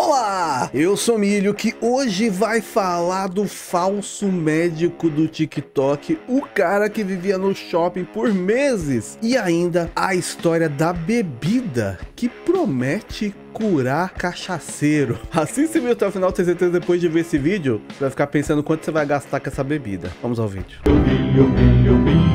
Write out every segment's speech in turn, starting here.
Olá, eu sou Milho que hoje vai falar do falso médico do TikTok, o cara que vivia no shopping por meses e ainda a história da bebida que promete curar cachaceiro. Assim se viu até o final, tenho certeza depois de ver esse vídeo, você vai ficar pensando quanto você vai gastar com essa bebida. Vamos ao vídeo. Milho, milho, milho,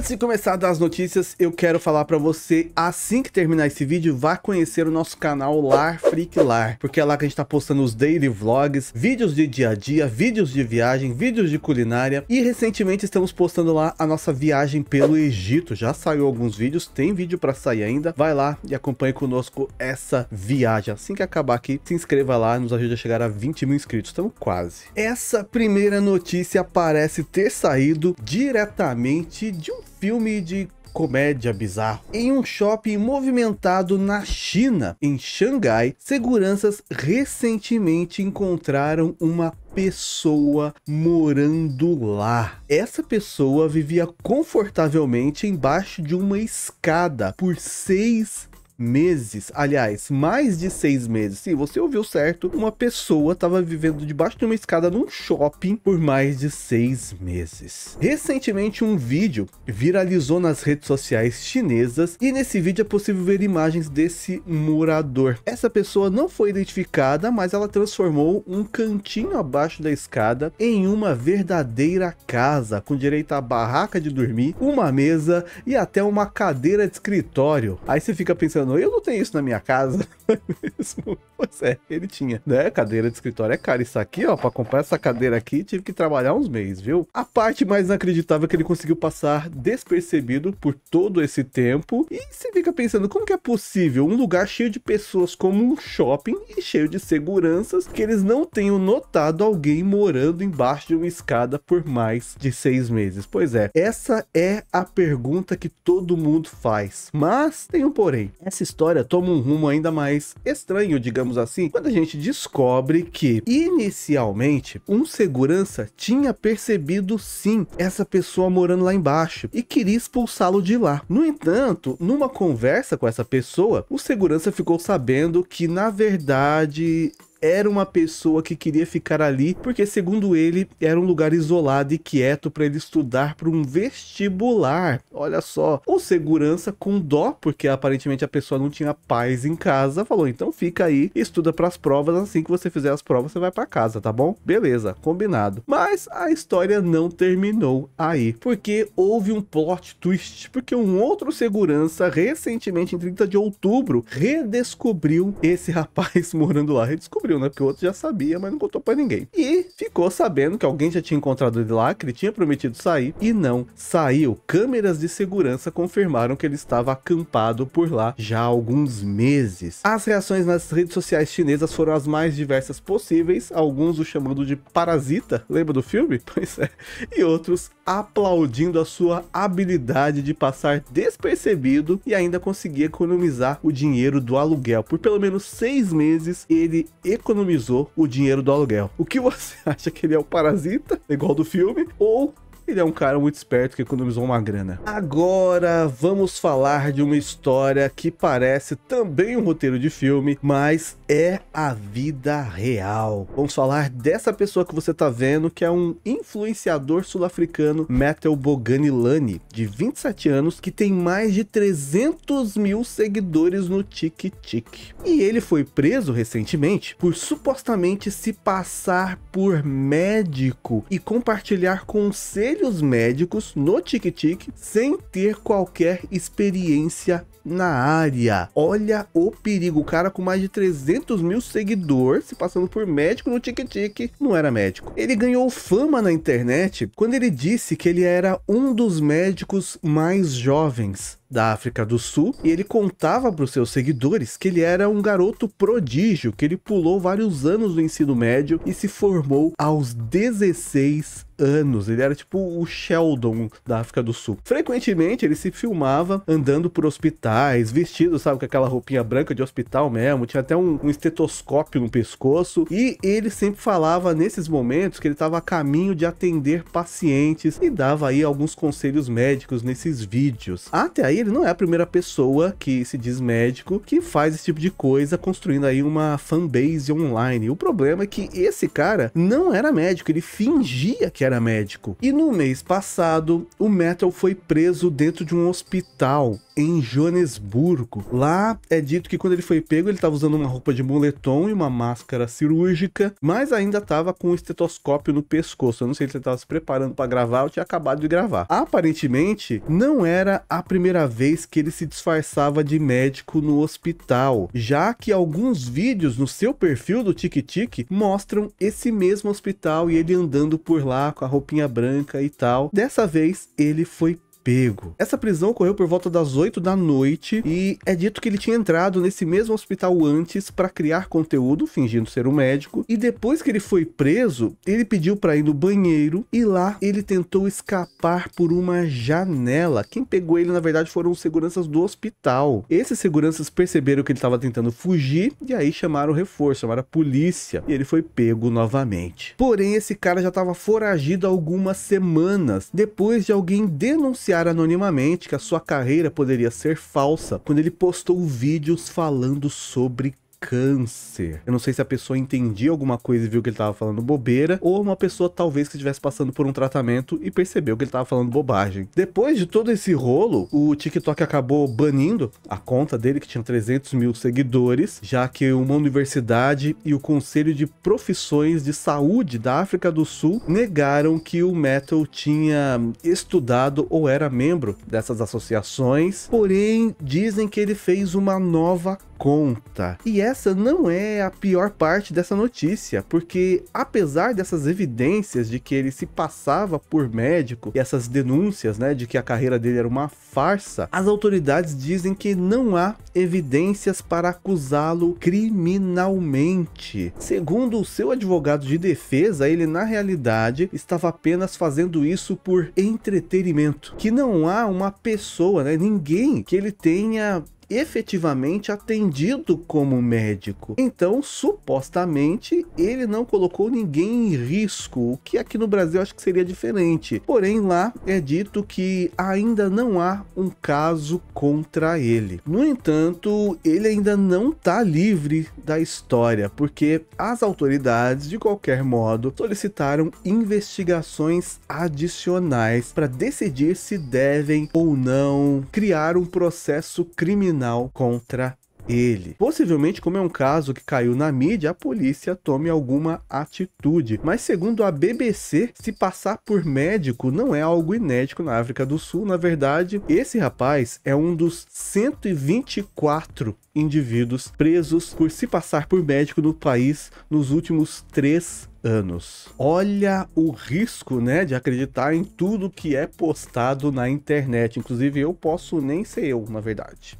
Antes de começar das notícias, eu quero falar para você, assim que terminar esse vídeo, vá conhecer o nosso canal Lar Freak Lar, porque é lá que a gente tá postando os daily vlogs, vídeos de dia a dia, vídeos de viagem, vídeos de culinária e recentemente estamos postando lá a nossa viagem pelo Egito. Já saiu alguns vídeos, tem vídeo para sair ainda. Vai lá e acompanhe conosco essa viagem. Assim que acabar aqui, se inscreva lá, nos ajude a chegar a 20 mil inscritos, estamos quase. Essa primeira notícia parece ter saído diretamente de um filme de comédia bizarro. Em um shopping movimentado na China, em Xangai, seguranças recentemente encontraram uma pessoa morando lá. Essa pessoa vivia confortavelmente embaixo de uma escada por seis meses, aliás, mais de seis meses, se você ouviu certo, uma pessoa estava vivendo debaixo de uma escada num shopping por mais de seis meses. Recentemente, um vídeo viralizou nas redes sociais chinesas e nesse vídeo é possível ver imagens desse morador. Essa pessoa não foi identificada, mas ela transformou um cantinho abaixo da escada em uma verdadeira casa, com direito a barraca de dormir, uma mesa e até uma cadeira de escritório. Aí você fica pensando, mano, eu não tenho isso na minha casa. pois é, ele tinha, né? Cadeira de escritório é cara. Isso aqui, ó, pra comprar essa cadeira aqui, tive que trabalhar uns meses, viu? A parte mais inacreditável é que ele conseguiu passar despercebido por todo esse tempo. E você fica pensando, como que é possível um lugar cheio de pessoas como um shopping e cheio de seguranças que eles não tenham notado alguém morando embaixo de uma escada por mais de seis meses? Pois é, essa é a pergunta que todo mundo faz. Mas tem um porém. Essa essa história toma um rumo ainda mais estranho, digamos assim, quando a gente descobre que, inicialmente, um segurança tinha percebido sim essa pessoa morando lá embaixo e queria expulsá-lo de lá. No entanto, numa conversa com essa pessoa, o segurança ficou sabendo que, na verdade, era uma pessoa que queria ficar ali porque, segundo ele, era um lugar isolado e quieto para ele estudar para um vestibular. Olha só. O segurança, com dó, porque aparentemente a pessoa não tinha paz em casa, falou: então fica aí, estuda para as provas. Assim que você fizer as provas, você vai para casa, tá bom? Beleza, combinado. Mas a história não terminou aí, porque houve um plot twist. Porque um outro segurança, recentemente, em 30 de outubro, redescobriu esse rapaz morando lá. Redescobriu descobriu, né? Porque o outro já sabia, mas não contou para ninguém. E ficou sabendo que alguém já tinha encontrado ele lá, que ele tinha prometido sair e não saiu. Câmeras de segurança confirmaram que ele estava acampado por lá já há alguns meses. As reações nas redes sociais chinesas foram as mais diversas possíveis, alguns o chamando de parasita, lembra do filme? Pois é. E outros aplaudindo a sua habilidade de passar despercebido e ainda conseguir economizar o dinheiro do aluguel. Por pelo menos seis meses, ele economizou economizou o dinheiro do aluguel. O que você acha que ele é o um parasita, igual do filme, ou ele é um cara muito esperto que economizou uma grana. Agora vamos falar de uma história que parece também um roteiro de filme, mas é a vida real. Vamos falar dessa pessoa que você está vendo, que é um influenciador sul-africano, Metal Boganilani, de 27 anos, que tem mais de 300 mil seguidores no TikTok. E ele foi preso recentemente por supostamente se passar por médico e compartilhar conselhos médicos no TikTok sem ter qualquer experiência na área. Olha o perigo. O cara com mais de 300 mil seguidores se passando por médico no TikTok. não era médico. Ele ganhou fama na internet quando ele disse que ele era um dos médicos mais jovens da África do Sul e ele contava para os seus seguidores que ele era um garoto prodígio, que ele pulou vários anos do ensino médio e se formou aos 16 anos. Ele era tipo o Sheldon da África do Sul. Frequentemente ele se filmava andando por hospitais, vestido, sabe, com aquela roupinha branca de hospital mesmo, tinha até um, um estetoscópio no pescoço e ele sempre falava nesses momentos que ele estava a caminho de atender pacientes e dava aí alguns conselhos médicos nesses vídeos. Até aí ele não é a primeira pessoa que se diz médico que faz esse tipo de coisa, construindo aí uma fanbase online. O problema é que esse cara não era médico, ele fingia que era médico. E no mês passado, o Metal foi preso dentro de um hospital em Joanesburgo. Lá é dito que quando ele foi pego, ele estava usando uma roupa de moletom e uma máscara cirúrgica, mas ainda estava com um estetoscópio no pescoço. Eu não sei se ele estava se preparando para gravar ou tinha acabado de gravar. Aparentemente, não era a primeira vez que ele se disfarçava de médico no hospital, já que alguns vídeos no seu perfil do TikTok mostram esse mesmo hospital e ele andando por lá com a roupinha branca e tal. Dessa vez, ele foi pego. Essa prisão ocorreu por volta das 8 da noite e é dito que ele tinha entrado nesse mesmo hospital antes para criar conteúdo, fingindo ser um médico, e depois que ele foi preso, ele pediu para ir no banheiro e lá ele tentou escapar por uma janela. Quem pegou ele, na verdade, foram os seguranças do hospital. Esses seguranças perceberam que ele estava tentando fugir e aí chamaram o reforço, chamaram a polícia e ele foi pego novamente. Porém, esse cara já estava foragido há algumas semanas, depois de alguém denunciar anunciar anonimamente que a sua carreira poderia ser falsa quando ele postou vídeos falando sobre câncer. Eu não sei se a pessoa entendia alguma coisa e viu que ele estava falando bobeira, ou uma pessoa talvez que estivesse passando por um tratamento e percebeu que ele estava falando bobagem. Depois de todo esse rolo, o TikTok acabou banindo a conta dele, que tinha 300 mil seguidores, já que uma universidade e o Conselho de Profissões de Saúde da África do Sul negaram que o Metal tinha estudado ou era membro dessas associações, porém dizem que ele fez uma nova conta. E essa não é a pior parte dessa notícia, porque apesar dessas evidências de que ele se passava por médico e essas denúncias, né, de que a carreira dele era uma farsa, as autoridades dizem que não há evidências para acusá-lo criminalmente. Segundo o seu advogado de defesa, ele na realidade estava apenas fazendo isso por entretenimento, que não há uma pessoa, né, ninguém que ele tenha efetivamente atendido como médico. Então, supostamente, ele não colocou ninguém em risco, o que aqui no Brasil acho que seria diferente. Porém, lá é dito que ainda não há um caso contra ele. No entanto, ele ainda não está livre da história, porque as autoridades, de qualquer modo, solicitaram investigações adicionais para decidir se devem ou não criar um processo criminal criminal contra ele. Possivelmente, como é um caso que caiu na mídia, a polícia tome alguma atitude. Mas segundo a BBC, se passar por médico não é algo inédito na África do Sul. Na verdade, esse rapaz é um dos 124 indivíduos presos por se passar por médico no país nos últimos três anos. Olha o risco, né, de acreditar em tudo que é postado na internet. Inclusive, eu posso nem ser eu, na verdade.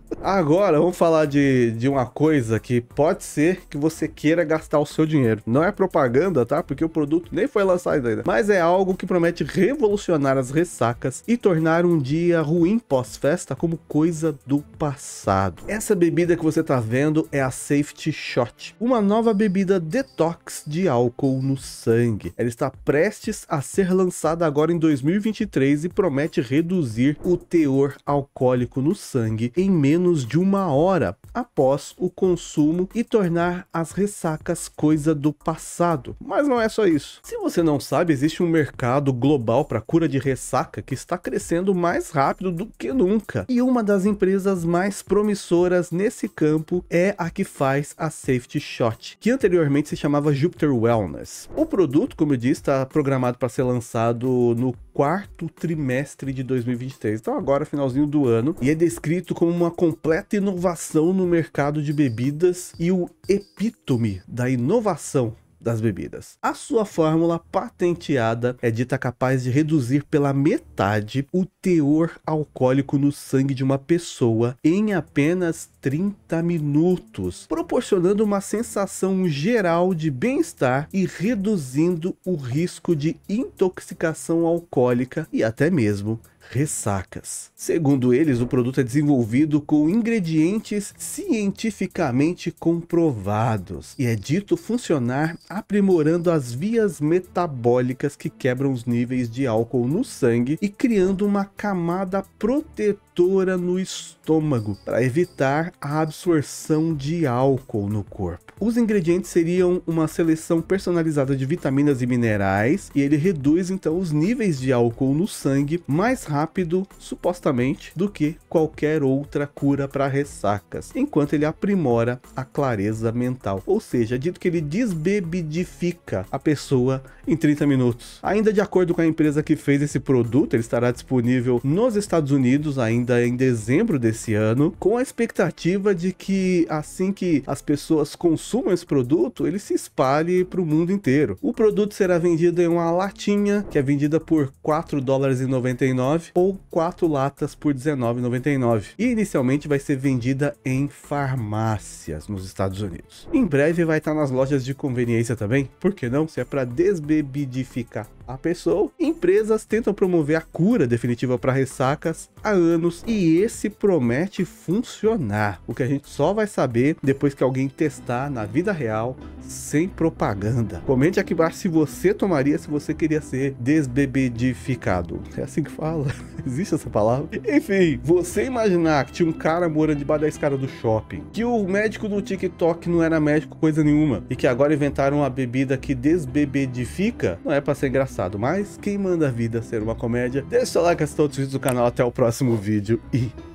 Agora, vamos falar de, de uma coisa que pode ser que você queira gastar o seu dinheiro. Não é propaganda, tá? Porque o produto nem foi lançado ainda. Mas é algo que promete revolucionar as ressacas e tornar um dia ruim pós-festa como coisa do passado. Essa bebida que você tá vendo é a Safety Shot, uma nova bebida detox de álcool no sangue. Ela está prestes a ser lançada agora em 2023 e promete reduzir o teor alcoólico no sangue em menos menos de uma hora após o consumo e tornar as ressacas coisa do passado. Mas não é só isso. Se você não sabe, existe um mercado global para cura de ressaca que está crescendo mais rápido do que nunca. E uma das empresas mais promissoras nesse campo é a que faz a Safety Shot, que anteriormente se chamava Jupiter Wellness. O produto, como eu disse, está programado para ser lançado no quarto trimestre de 2023. Então agora finalzinho do ano e é descrito como uma completa inovação no mercado de bebidas e o epítome da inovação das bebidas. A sua fórmula patenteada é dita capaz de reduzir pela metade o teor alcoólico no sangue de uma pessoa em apenas 30 minutos, proporcionando uma sensação geral de bem-estar e reduzindo o risco de intoxicação alcoólica e até mesmo ressacas. Segundo eles, o produto é desenvolvido com ingredientes cientificamente comprovados e é dito funcionar aprimorando as vias metabólicas que quebram os níveis de álcool no sangue e criando uma camada protetora gordura no estômago para evitar a absorção de álcool no corpo. Os ingredientes seriam uma seleção personalizada de vitaminas e minerais e ele reduz então os níveis de álcool no sangue mais rápido, supostamente, do que qualquer outra cura para ressacas, enquanto ele aprimora a clareza mental. Ou seja, é dito que ele desbebidifica a pessoa em 30 minutos. Ainda de acordo com a empresa que fez esse produto, ele estará disponível nos Estados Unidos ainda ainda em dezembro desse ano, com a expectativa de que assim que as pessoas consumam esse produto, ele se espalhe para o mundo inteiro. O produto será vendido em uma latinha, que é vendida por 4 dólares e 99 ou 4 latas por 19,99 e inicialmente vai ser vendida em farmácias nos Estados Unidos. Em breve vai estar nas lojas de conveniência também, por que não? Se é para desbebidificar a pessoa, empresas tentam promover a cura definitiva para ressacas há anos e esse promete funcionar, o que a gente só vai saber depois que alguém testar na vida real sem propaganda. Comente aqui embaixo se você tomaria, se você queria ser desbebedificado. É assim que fala? Existe essa palavra? Enfim, você imaginar que tinha um cara morando debaixo da escada do shopping, que o médico do TikTok não era médico coisa nenhuma e que agora inventaram uma bebida que desbebedifica, não é para ser engraçado, mas quem manda a vida ser uma comédia? Deixa o like, assista outros vídeos do canal, até o próximo vídeo vídeo e